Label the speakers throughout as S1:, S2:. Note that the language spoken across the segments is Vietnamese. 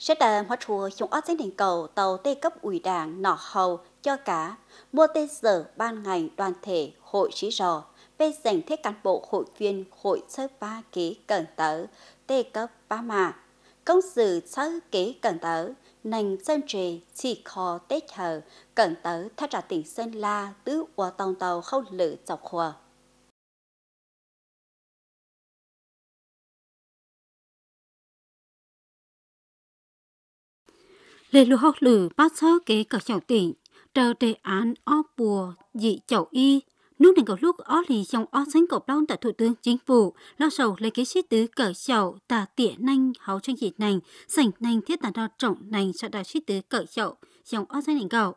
S1: sẽ tờ hóa chùa chúng ót trên đỉnh cầu tàu tê cấp ủy đảng nọ hầu cho cá mua tê giờ ban ngành đoàn thể hội trí rò bê dành thế cán bộ hội viên hội sơ ba kế cẩn tớ tê cấp ba mà công sự sơ kế cẩn tớ nành dân trề chỉ kho tết hờ cẩn tớ thắt trả tỉnh sơn la tứ hòa tàu tàu không lử dọc hòa lê lu hốc lử bát sơ kế cờ chậu tỉnh trở đề án o bùa dị chậu y nước này có lúc ó lì trong ó sánh cột đông tại thủ tướng chính phủ lo sầu lấy kế sĩ tứ cờ chậu tà tiện nanh háo tranh dị nành sảnh nành thiết tà đo trọng nành sợ đào sĩ tứ cờ chậu trong ó sánh nành cầu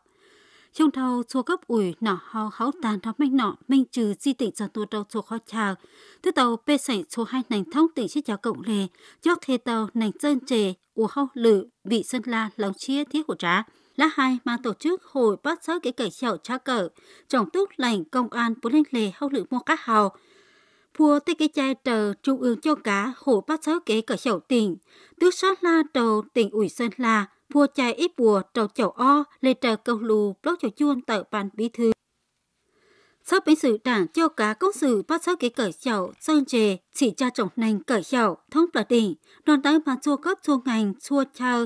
S1: trong đầu chua cấp ủi nọ hào háo tàn đó minh nọ minh trừ di tỉnh cho tôi đầu chua khó trà Thứ tàu bê sảnh số hai nành thóc tỉnh chiếc chào cộng lề. Chóc thê tàu nành dân trề ủa hâu lử vị sơn la lòng chia thiết của trá. Lá hai mang tổ chức hội bắt sớ cái cải chậu trá cờ Trọng túc lành công an bố lên lề hâu lử mua cá hào vua tê cái chai tờ trung ương cho cá hồ bắt sớ kế cờ sầu tỉnh tứ sát la tàu tỉnh ủy sơn la vua chai ít bùa trầu chậu o lê trờ cầu lù lốt chậu chuông tờ bàn bí thư sắp bánh sự đảng cho cá công sự bắt sau cái cởi chậu sơn chề chỉ cha trọng nành cởi chậu thông là đỉnh đoàn đáy mà chua cấp chua ngành chua chào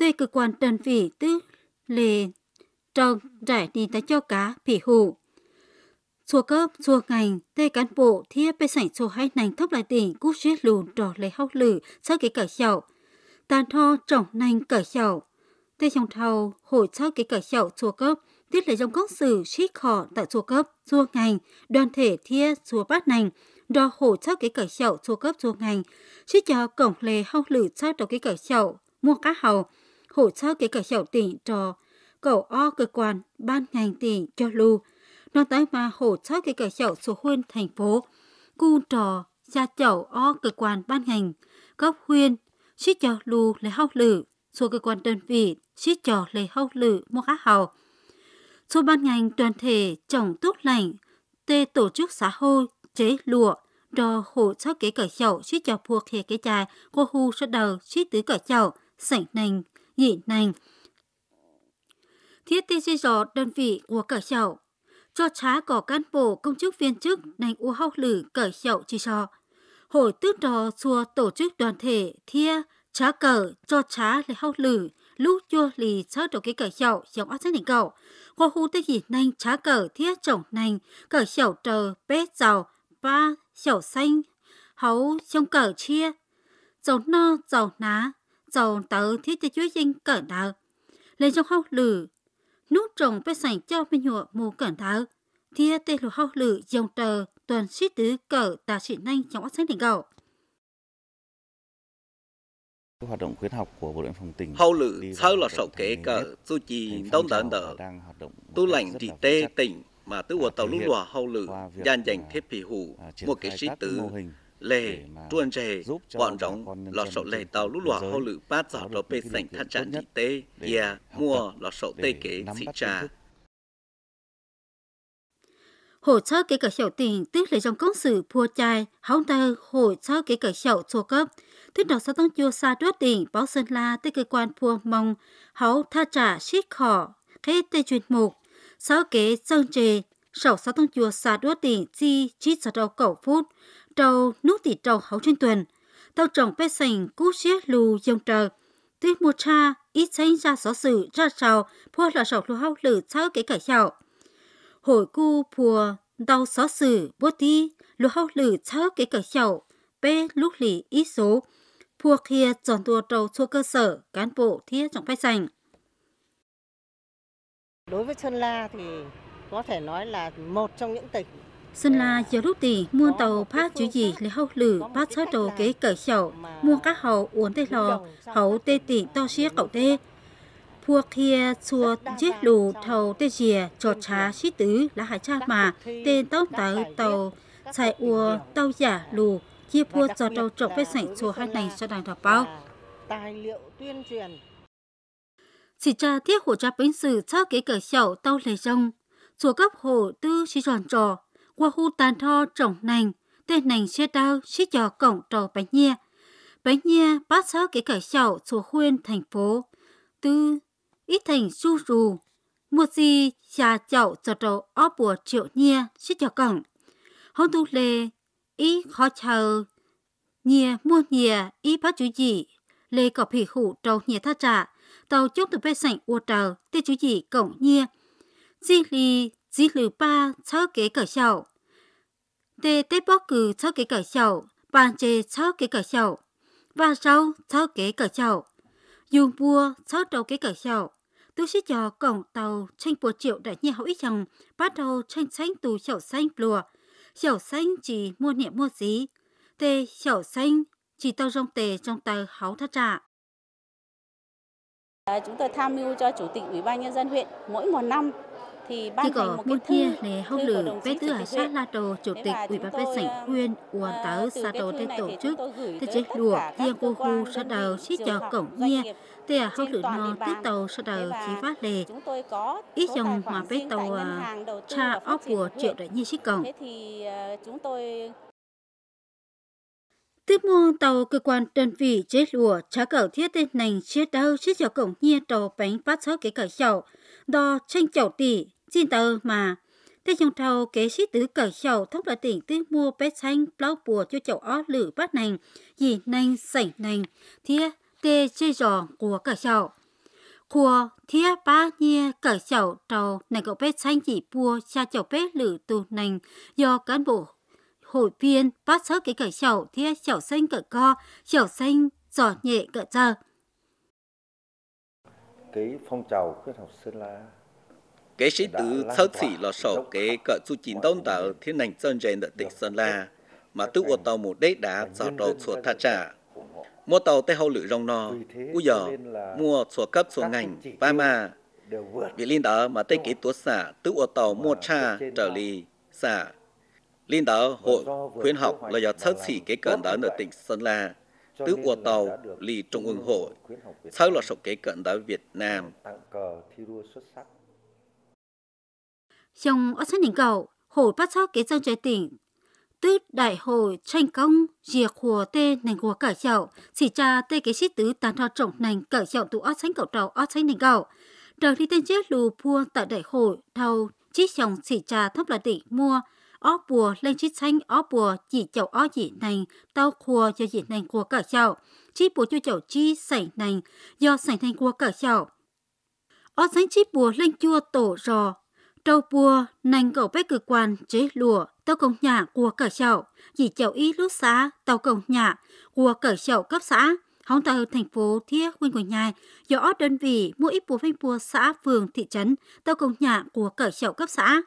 S1: tê cơ quan đơn vị tư lề trồng giải đi tới cho cá phỉ hụ chua cấp chua ngành tê cán bộ thiết bê sảnh chua hai nành thấp lại đỉnh cú giết lùn trò lấy hóc lử sau cái cởi chậu tàn tho trọng nành cởi chậu. Tê trong thầu hồi chắc cái cởi chậu chùa cấp, tiết lấy trong cốc sử xích khỏ tại chùa cấp, chùa ngành, đoàn thể thia chùa bát nành, đo hồ chắc cái cởi chậu chùa cấp chùa ngành, xích cho cổng lề hông lử chắc đầu cái cởi chậu, mua cá hầu, hồ chắc cái cởi chậu tỉnh trò, cầu o cơ quan, ban ngành tỉnh cho lưu, nó tới mà hồ chắc cái cởi chậu chùa huyên thành phố, cu trò, gia chậu o cơ quan ban ngành, cấp huyên xí cho lù lấy hậu lử, số cơ quan đơn vị xí cho lấy hậu lử mua khá hào Số ban ngành toàn thể trồng túc lành, tê tổ chức xã hội chế lụa, đo hỗ trợ kế cởi chậu xí cho buộc hệ kế chài cô hù sơ đầu xí tứ cởi chậu, sảnh nành, nhị nành. Thiết tê xí rõ đơn vị của cởi chậu, cho trá có cán bộ công chức viên chức nành u hậu lử cởi chậu chi cho. So hội tước trò xua tổ chức đoàn thể thia trá cờ cho trá lệ hao lử lúc chua lì chớ đồ cái cờ hiệu giống ác chất đỉnh cầu qua khu tây dị nành trá cờ thia trồng nành cờ hiệu trờ bé giàu ba hiệu xanh hấu trong cờ chia dầu no dầu ná dầu tớ thiết cho chuối dinh cờ đạo lên trong hao lử nút trồng bé sành cho bên nhựa mù cờ tháo thia tê lù hao lử dòng trờ tuần sĩ tứ cờ tà sự nhanh trong các sách đỉnh cầu. Hoạt động
S2: khuyến học của Bộ đội phòng tỉnh. Hậu lự sau là sổ kế cờ tu trì đông đợn đỡ. Tu lãnh trị tê tỉnh mà tư của tàu lũ lùa hậu lự gian dành thiết bị hủ à, một cái sĩ tứ lề truân rề bọn rộng lò sổ lề tàu lũ lùa hậu lự bát giỏ rồi bê sảnh thắt trạng trị tê kia mua lò sổ tê kế sĩ trà
S1: hỗ trợ kể cả sầu tình tức là trong công sự phua chai hóng tơ hỗ trợ kể cả sầu chua cấp tức là sao tông chua xa đốt tỉnh báo sơn la tới cơ quan phua mong hấu tha trả xích khỏ khế tê chuyên mục sáu kế dân trề sầu sao tông chua xa đốt tỉnh chi chi sao đầu cầu phút trâu nước tỷ trâu hấu trên tuần tàu trồng bê sành cú chết lù dông trời tuyết mùa cha ít tránh ra xó sự ra sầu phua là sầu lù hao lử sao kể cả sầu hội cu phùa đau xó sử bố tí lũ hậu lử cháu cái cờ hiệu bê lúc lì ít số phùa kia tròn tua trầu cho cơ sở cán bộ thiết trong phách sành
S2: đối với sơn la thì có thể nói là một trong những tỉnh
S1: Sơn La giờ lúc tỷ mua tàu phát chú gì lấy hậu lử phát sát đồ kế cởi khẩu mua các hậu uốn tê lò hậu tê tỷ to xía cậu tê kia giết lù thầu พวกเฮียชัวจิหลูเทาเตเจียจอดช้าชิตือและหายชามาเตนต้องเตาเตาใส่อัวเต้าหย่าหลู chia vua cho đầu trọng với sảnh chùa hai này cho đàn đọc báo.
S2: Tài liệu tuyên truyền
S1: Chỉ tra thiết hồ cha bánh sử cho cái cờ xảo tàu lề rong. Chùa cấp hồ tư chỉ tròn trò, qua khu tàn tho trọng nành, tên nành xe đao xí trò cổng trò bánh nhia. Bánh nhia bắt cho cái cờ xảo chùa khuyên thành phố. Tư ít thành su rù. mua gì cha chậu cho trâu ó bùa triệu nhia sẽ cho cổng. Hông tu lê, ý khó chờ. Nhia mua nhia, ý bác chú gì. Lê có phỉ hủ trâu nhia tha trả. Tàu chốt từ bê sảnh ua trờ, tê chú gì cổng nhia. Di lì, di lử ba, cháu kế cởi chậu. Tê tê bó cừ cháu kế cởi chậu, bàn chê cháu kế cởi chậu. Và sau cháu kế cởi chậu. Dùng bùa cháu trâu kế cởi chậu tôi sẽ cho cổng tàu tranh bộ triệu đại nhà hữu rằng bắt đầu tranh tranh tù chậu xanh lùa. chậu xanh chỉ mua niệm mua gì. Tê chậu xanh chỉ tao rong tề trong tay háo thắt trạ. À, chúng tôi tham mưu cho Chủ tịch Ủy ban Nhân dân huyện mỗi một năm chỉ có một kia à, này không được bé tứ à sát la trồ chủ tịch ủy ban bác sảnh khuyên uốn tớ sa trồ tên tổ chức thế chế lùa kia cô khu sa đầu xích cho cổng nghe thế à không được nó tiếp tàu sa đầu chỉ phát lề ít dòng mà bé tàu cha óc của triệu đại nhi xích cổng à, Tiếp mong tàu cơ quan đơn vị chế lùa trá cẩu thiết tên nành chia đau chết cho cổng nhiên tàu bánh phát sớt cái cởi chậu, đo tranh chậu tỷ xin tờ mà kế sĩ tứ tứ là mua xanh bùa cho ó bát nành nành nành sảnh tê 진더마태정토계시들거쇼통라띵뜨무베창블로부조조어르바냉이냉생냉티테제정고거쇼 của của thia ba nhia cởi chậu trầu này cậu bé xanh chỉ bùa cha chậu bé lử tù nành do cán bộ hội viên bắt sớ cái cởi chậu thia chậu xanh cởi co chậu xanh giỏ nhẹ cởi chờ
S2: cái phong trào khuyết học sơn la cái sĩ tử thất thị lò sổ cái cỡ chú chín tôn tạo thiên hành sơn dây ở tỉnh Sơn La, mà tức ô tàu một đế đá dò đầu xuống tha trả. Mua tàu tây hậu lử rong nò u giờ mua xuống cấp xuống ngành, ba mà. Vì linh đó mà tây ký tuốt xả, tức ô tàu mua cha trở lì, xả. Linh đó hội khuyến học là do thất thị cái cận đó ở tỉnh Sơn La, tứ của tàu lì trung ương hội sau là sổ kế cận tới Việt Nam
S1: trong ở sân đỉnh cầu hồ bắt sát cái dân trái tỉnh tứ đại hội tranh công diệt hồ tê nành hồ cởi chậu chỉ cha tê cái xít tứ tàn thọ trọng nành cởi chậu tụ ở sánh cầu trầu ở sánh đỉnh cầu đầu thì tên chết lù pua tại đại hội đầu chiếc dòng chỉ cha thấp là đỉnh mua ó bùa lên chiếc xanh ó bùa chỉ chậu ó chỉ nành tao khua cho chỉ nành của cả chậu chi bùa cho chậu chi sảy nành do sảy thành của cả chậu ó sánh chi bùa lên chua tổ rò trâu bua nành cầu bách cực quan chế lùa tàu công nhà của cờ chậu chỉ chậu y lúc xã tàu công nhà của cờ chậu cấp xã hóng tờ thành phố thiết quân của nhai do đơn vị mua ít bùa phanh bùa xã phường thị trấn tàu công nhà của cờ chậu cấp xã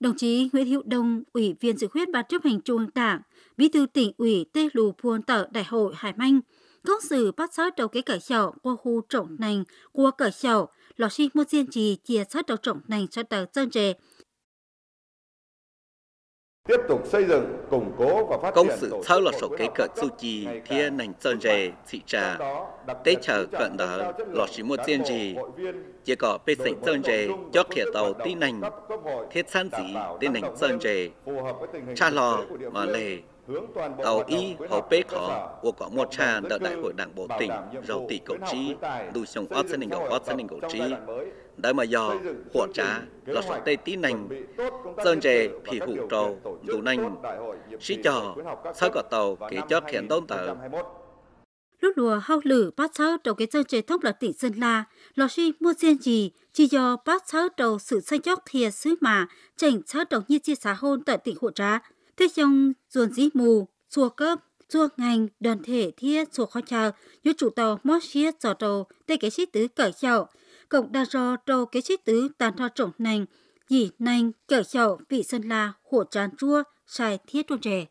S1: đồng chí Nguyễn Hữu Đông, Ủy viên dự khuyết Ban chấp hành Trung ương Đảng, Bí thư tỉnh ủy Tê Lù Puôn Tở Đại hội Hải Manh, công sự bắt sát đầu cái cởi chậu của khu trộn nành của cởi chậu lò 老师 mua riêng chỉ chia sát đầu trọng này cho tờ dân trẻ
S2: tiếp tục xây dựng, củng cố và phát công sự sau là sổ kế cỡ su chi thiên nành sơn rề thị trà tế chờ cận đó lọt chỉ mua tiên gì chỉ có bê sảnh sơn rề cho khỉa tàu tí nành thiết san dĩ tí nành sơn rề cha lò mà lề tàu y hầu bế khó của có một trà đợt đại hội đảng bộ tỉnh giàu tỷ cầu trí đủ sống ót sân đình cầu ót sân đình cầu trí đới mà giò, của trá, là sốt tê tí nành,
S1: sơn trề, phỉ hủ
S2: trầu, dù nành, sĩ trò, sao cỏ tàu, kế chót khiến tôn tờ.
S1: Lúc đùa hao lử bát sáu trầu cái dân truyền thống là tỉnh Sơn La, lò suy mua riêng gì, chỉ do bát sáu trầu sự xanh chóc thìa sứ mà, chảnh sáu trầu như chia xã hôn tại tỉnh Hộ Trá. Thế trong ruồn dĩ mù, xua cơm, chùa ngành, đoàn thể thia chùa khó chờ, như chủ tàu mót xia trò trầu, tê cái sĩ tứ cởi chậu, cộng đa do trâu kế chết tứ tàn ra trộn nành, dì nành, chở chậu vị sơn la, hổ chán chua, xài thiết trôn trẻ.